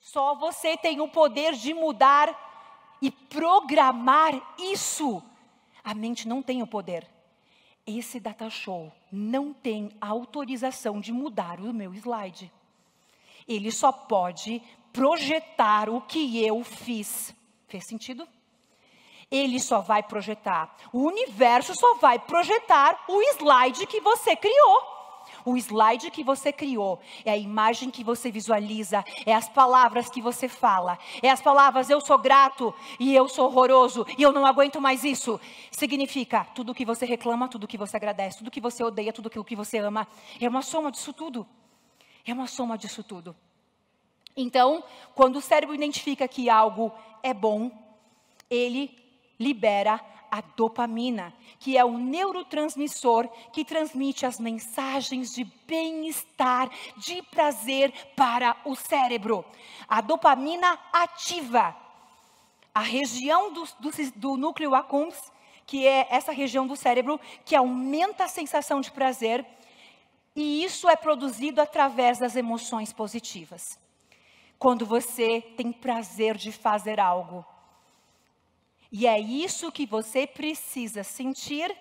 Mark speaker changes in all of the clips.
Speaker 1: Só você tem o poder de mudar e programar isso. A mente não tem o poder. Esse data show não tem autorização de mudar o meu slide. Ele só pode projetar o que eu fiz. Fez sentido? Ele só vai projetar. O universo só vai projetar o slide que você criou o slide que você criou, é a imagem que você visualiza, é as palavras que você fala, é as palavras eu sou grato e eu sou horroroso e eu não aguento mais isso. Significa tudo que você reclama, tudo que você agradece, tudo que você odeia, tudo aquilo que você ama, é uma soma disso tudo. É uma soma disso tudo. Então, quando o cérebro identifica que algo é bom, ele libera a dopamina, que é o neurotransmissor que transmite as mensagens de bem-estar, de prazer para o cérebro. A dopamina ativa a região do, do, do núcleo accumbens, que é essa região do cérebro que aumenta a sensação de prazer, e isso é produzido através das emoções positivas. Quando você tem prazer de fazer algo, e é isso que você precisa sentir,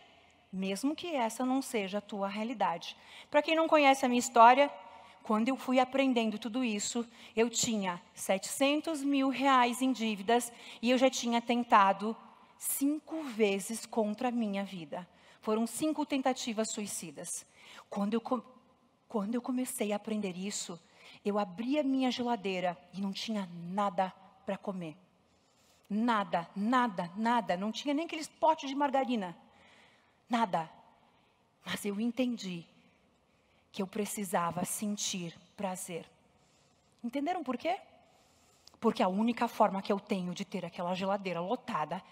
Speaker 1: mesmo que essa não seja a tua realidade. Para quem não conhece a minha história, quando eu fui aprendendo tudo isso, eu tinha 700 mil reais em dívidas e eu já tinha tentado cinco vezes contra a minha vida. Foram cinco tentativas suicidas. Quando eu, quando eu comecei a aprender isso, eu abri a minha geladeira e não tinha nada para comer. Nada, nada, nada. Não tinha nem aqueles potes de margarina. Nada. Mas eu entendi que eu precisava sentir prazer. Entenderam por quê? Porque a única forma que eu tenho de ter aquela geladeira lotada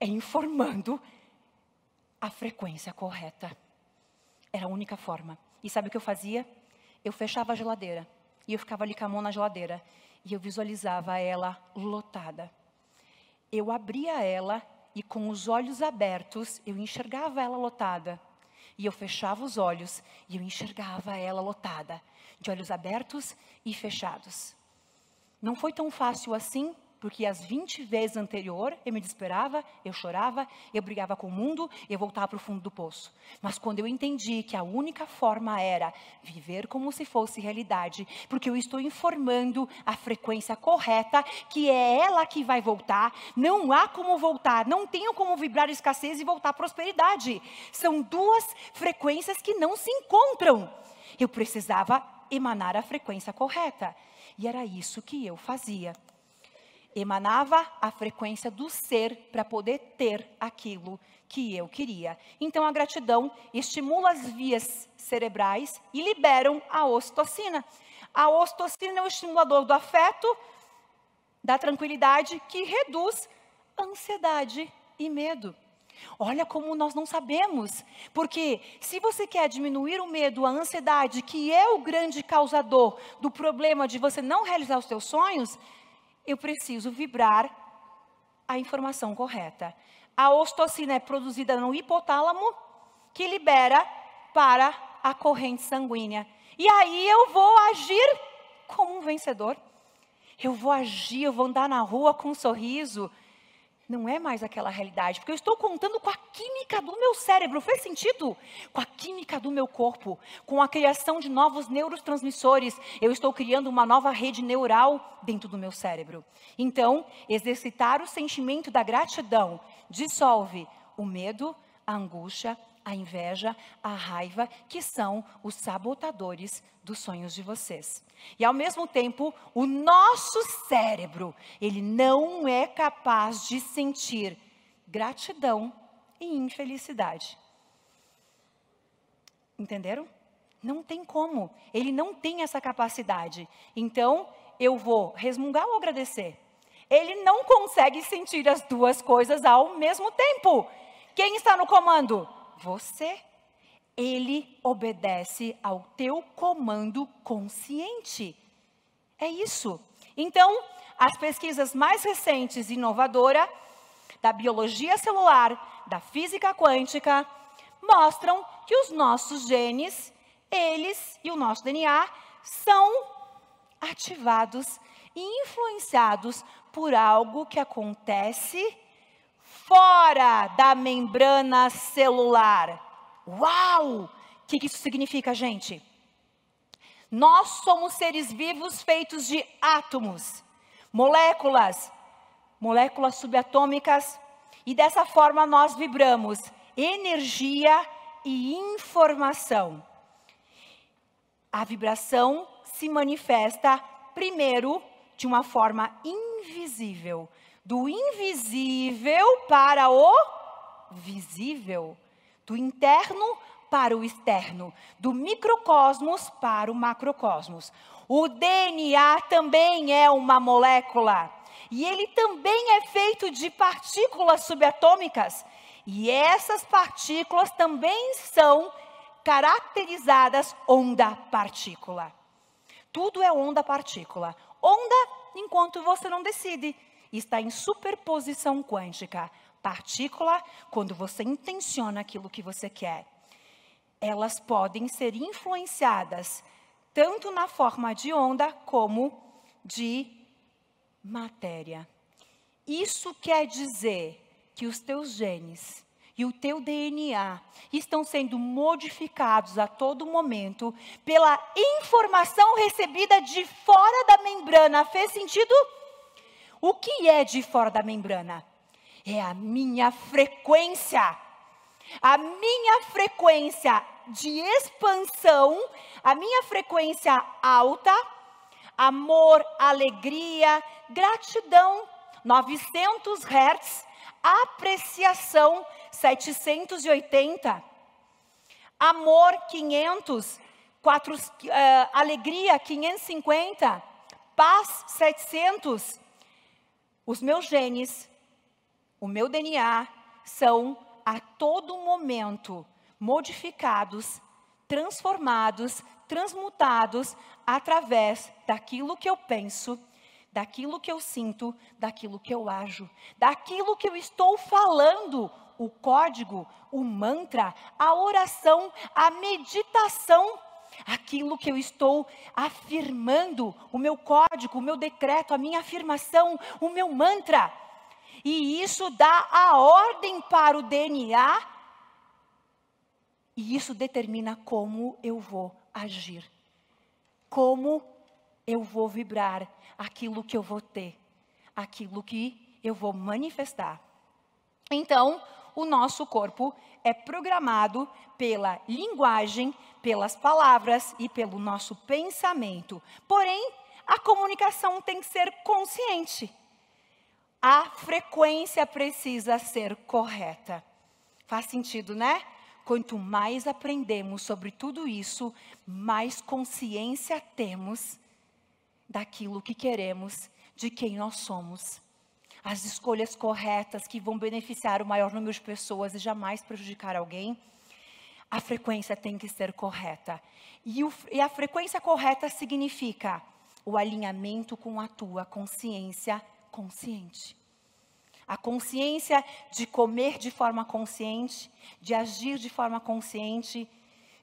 Speaker 1: é informando a frequência correta. Era a única forma. E sabe o que eu fazia? Eu fechava a geladeira e eu ficava ali com a mão na geladeira e eu visualizava ela lotada eu abria ela e com os olhos abertos eu enxergava ela lotada. E eu fechava os olhos e eu enxergava ela lotada, de olhos abertos e fechados. Não foi tão fácil assim, porque as 20 vezes anterior eu me desesperava, eu chorava, eu brigava com o mundo, eu voltava para o fundo do poço. Mas quando eu entendi que a única forma era viver como se fosse realidade, porque eu estou informando a frequência correta, que é ela que vai voltar, não há como voltar, não tenho como vibrar escassez e voltar à prosperidade. São duas frequências que não se encontram. Eu precisava emanar a frequência correta. E era isso que eu fazia emanava a frequência do ser para poder ter aquilo que eu queria. Então a gratidão estimula as vias cerebrais e liberam a ostocina. A ostocina é o estimulador do afeto, da tranquilidade que reduz ansiedade e medo. Olha como nós não sabemos, porque se você quer diminuir o medo, a ansiedade, que é o grande causador do problema de você não realizar os seus sonhos, eu preciso vibrar a informação correta. A ostocina é produzida no hipotálamo, que libera para a corrente sanguínea. E aí eu vou agir como um vencedor. Eu vou agir, eu vou andar na rua com um sorriso. Não é mais aquela realidade, porque eu estou contando com a química do meu cérebro, fez sentido? Com a química do meu corpo, com a criação de novos neurotransmissores, eu estou criando uma nova rede neural dentro do meu cérebro. Então, exercitar o sentimento da gratidão dissolve o medo, a angústia a inveja, a raiva, que são os sabotadores dos sonhos de vocês. E ao mesmo tempo, o nosso cérebro, ele não é capaz de sentir gratidão e infelicidade. Entenderam? Não tem como. Ele não tem essa capacidade. Então, eu vou resmungar ou agradecer? Ele não consegue sentir as duas coisas ao mesmo tempo. Quem está no comando? você, ele obedece ao teu comando consciente. É isso. Então, as pesquisas mais recentes e inovadoras da biologia celular, da física quântica, mostram que os nossos genes, eles e o nosso DNA são ativados e influenciados por algo que acontece fora da membrana celular. Uau! O que, isso significa, gente? Nós somos seres vivos feitos de átomos, moléculas, moléculas subatômicas, e dessa forma nós vibramos energia e informação. A vibração se manifesta primeiro de uma forma invisível, do invisível para o visível, do interno para o externo, do microcosmos para o macrocosmos. O DNA também é uma molécula. E ele também é feito de partículas subatômicas. E essas partículas também são caracterizadas onda-partícula. Tudo é onda-partícula. Onda enquanto você não decide está em superposição quântica. Partícula, quando você intenciona aquilo que você quer, elas podem ser influenciadas tanto na forma de onda como de matéria. Isso quer dizer que os teus genes e o teu DNA estão sendo modificados a todo momento pela informação recebida de fora da membrana. Fez sentido? O que é de fora da membrana? É a minha frequência. A minha frequência de expansão, a minha frequência alta, amor, alegria, gratidão, 900 Hz, apreciação, 780, amor, 500, 4, uh, alegria, 550, paz, 700, os meus genes, o meu DNA, são a todo momento modificados, transformados, transmutados através daquilo que eu penso, daquilo que eu sinto, daquilo que eu ajo, daquilo que eu estou falando, o código, o mantra, a oração, a meditação aquilo que eu estou afirmando, o meu código, o meu decreto, a minha afirmação, o meu mantra. E isso dá a ordem para o DNA, e isso determina como eu vou agir, como eu vou vibrar, aquilo que eu vou ter, aquilo que eu vou manifestar. Então, o nosso corpo é programado pela linguagem, pelas palavras e pelo nosso pensamento. Porém, a comunicação tem que ser consciente. A frequência precisa ser correta. Faz sentido, né? Quanto mais aprendemos sobre tudo isso, mais consciência temos daquilo que queremos, de quem nós somos as escolhas corretas que vão beneficiar o maior número de pessoas e jamais prejudicar alguém, a frequência tem que ser correta. E, o, e a frequência correta significa o alinhamento com a tua consciência consciente. A consciência de comer de forma consciente, de agir de forma consciente,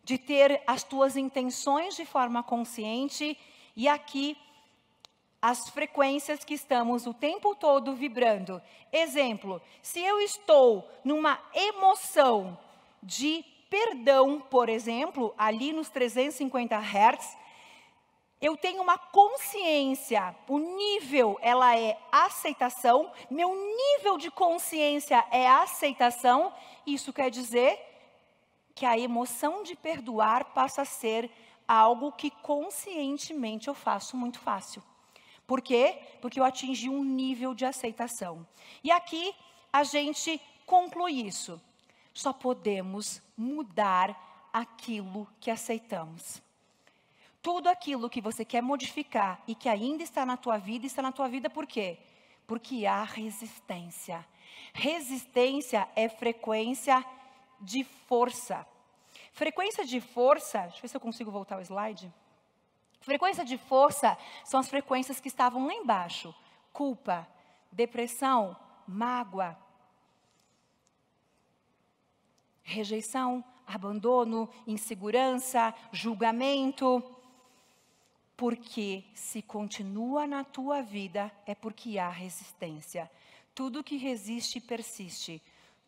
Speaker 1: de ter as tuas intenções de forma consciente. E aqui as frequências que estamos o tempo todo vibrando. Exemplo, se eu estou numa emoção de perdão, por exemplo, ali nos 350 Hz, eu tenho uma consciência, o nível ela é aceitação, meu nível de consciência é aceitação, isso quer dizer que a emoção de perdoar passa a ser algo que conscientemente eu faço muito fácil. Por quê? Porque eu atingi um nível de aceitação. E aqui a gente conclui isso. Só podemos mudar aquilo que aceitamos. Tudo aquilo que você quer modificar e que ainda está na tua vida, está na tua vida por quê? Porque há resistência. Resistência é frequência de força. Frequência de força, deixa eu ver se eu consigo voltar o slide. Frequência de força são as frequências que estavam lá embaixo: culpa, depressão, mágoa, rejeição, abandono, insegurança, julgamento. Porque se continua na tua vida é porque há resistência. Tudo que resiste persiste.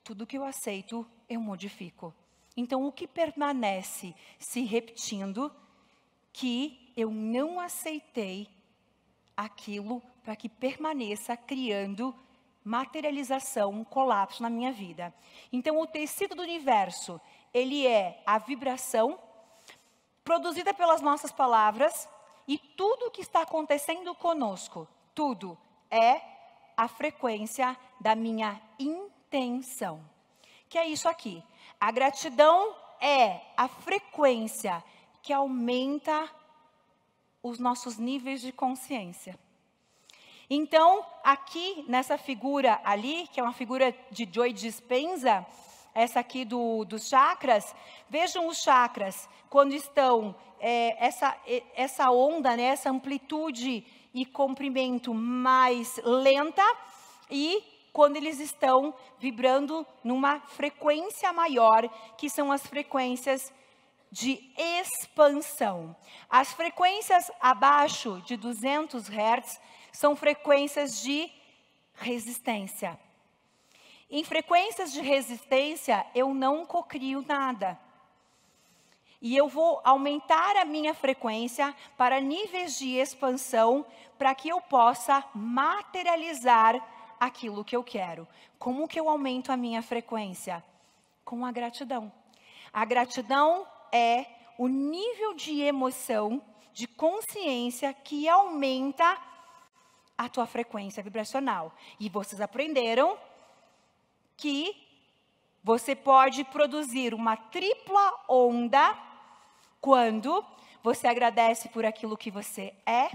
Speaker 1: Tudo que eu aceito, eu modifico. Então, o que permanece se repetindo que eu não aceitei aquilo para que permaneça criando materialização, um colapso na minha vida. Então, o tecido do universo, ele é a vibração produzida pelas nossas palavras e tudo o que está acontecendo conosco, tudo é a frequência da minha intenção. Que é isso aqui. A gratidão é a frequência que aumenta os nossos níveis de consciência. Então, aqui nessa figura ali, que é uma figura de Joy Dispenza, essa aqui do, dos chakras, vejam os chakras, quando estão é, essa, essa onda, né, essa amplitude e comprimento mais lenta, e quando eles estão vibrando numa frequência maior, que são as frequências de expansão. As frequências abaixo de 200 Hz são frequências de resistência. Em frequências de resistência, eu não cocrio nada. E eu vou aumentar a minha frequência para níveis de expansão, para que eu possa materializar aquilo que eu quero. Como que eu aumento a minha frequência? Com a gratidão. A gratidão é o nível de emoção, de consciência que aumenta a tua frequência vibracional. E vocês aprenderam que você pode produzir uma tripla onda quando você agradece por aquilo que você é,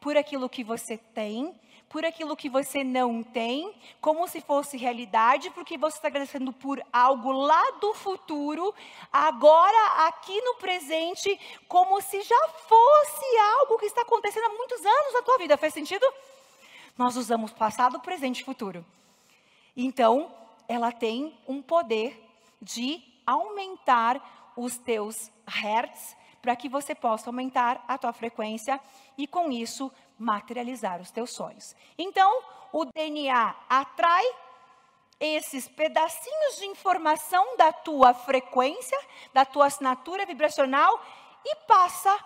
Speaker 1: por aquilo que você tem por aquilo que você não tem, como se fosse realidade, porque você está agradecendo por algo lá do futuro, agora, aqui no presente, como se já fosse algo que está acontecendo há muitos anos na tua vida. Faz sentido? Nós usamos passado, presente e futuro. Então, ela tem um poder de aumentar os teus hertz para que você possa aumentar a tua frequência e com isso materializar os teus sonhos. Então, o DNA atrai esses pedacinhos de informação da tua frequência, da tua assinatura vibracional e passa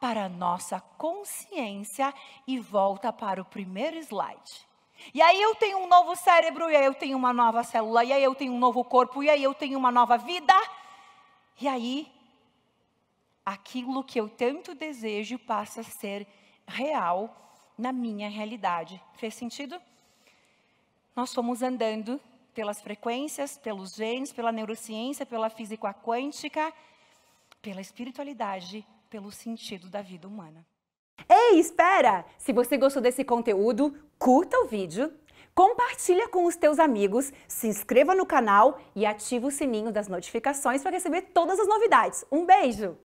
Speaker 1: para a nossa consciência e volta para o primeiro slide. E aí eu tenho um novo cérebro, e aí eu tenho uma nova célula, e aí eu tenho um novo corpo, e aí eu tenho uma nova vida. E aí aquilo que eu tanto desejo passa a ser real na minha realidade. Fez sentido? Nós fomos andando pelas frequências, pelos genes, pela neurociência, pela física quântica, pela espiritualidade, pelo sentido da vida humana. Ei, espera! Se você gostou desse conteúdo, curta o vídeo, compartilha com os teus amigos, se inscreva no canal e ative o sininho das notificações para receber todas as novidades. Um beijo!